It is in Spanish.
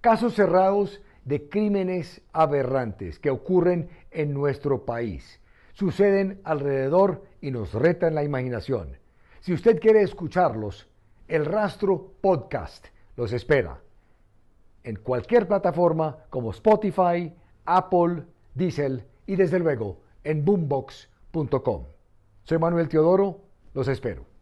Casos cerrados de crímenes aberrantes que ocurren en nuestro país. Suceden alrededor y nos retan la imaginación. Si usted quiere escucharlos, el Rastro Podcast los espera en cualquier plataforma como Spotify, Apple, Diesel y desde luego en boombox.com. Soy Manuel Teodoro, los espero.